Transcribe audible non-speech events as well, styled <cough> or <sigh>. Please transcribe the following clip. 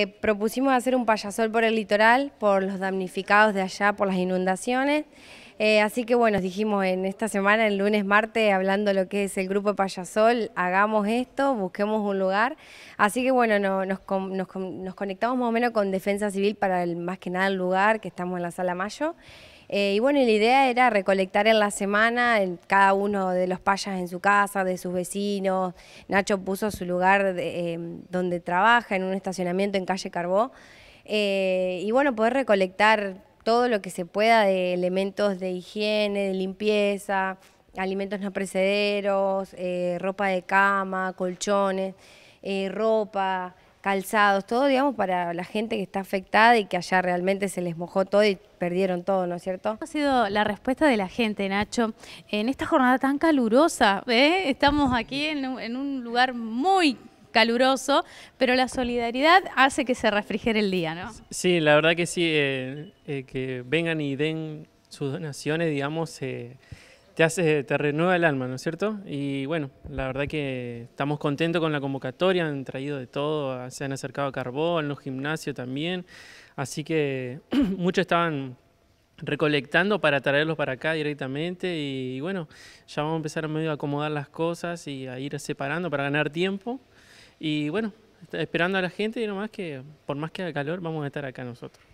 Eh, propusimos hacer un payasol por el litoral, por los damnificados de allá, por las inundaciones. Eh, así que bueno, dijimos en esta semana, el lunes, martes, hablando lo que es el grupo Payasol, hagamos esto, busquemos un lugar. Así que bueno, nos, conectamos más o menos con Defensa Civil para más que nada el lugar, que estamos en la Sala Mayo. Eh, y bueno, la idea era recolectar en la semana cada uno de los payas en su casa, de sus vecinos. Nacho puso su lugar em, donde trabaja, en un estacionamiento en calle Carbó. Eh, y bueno, poder recolectar todo lo que se pueda de elementos de higiene, de limpieza, alimentos no precederos, eh, ropa de cama, colchones, ropa calzados, todo, digamos, para la gente que está afectada y que allá realmente se les mojó todo y perdieron todo, ¿no es cierto? ha sido la respuesta de la gente, Nacho, en esta jornada tan calurosa? ¿eh? Estamos aquí en un, lugar muy caluroso, pero la solidaridad hace que se refrigere el día, ¿no? Sí, la verdad que sí, eh, eh, que vengan y den sus donaciones, digamos, eh, te se te renueva el alma, ¿no es cierto? Y bueno, la verdad que estamos contentos con la convocatoria, han traído de todo, se han acercado a Carbón, los gimnasios también, así que <clears throat> muchos estaban recolectando para traerlos para acá directamente y, bueno, ya vamos a empezar a medio a acomodar las cosas y a ir separando para ganar tiempo y bueno, esperando a la gente y nomás que por más que haga calor vamos a estar acá nosotros.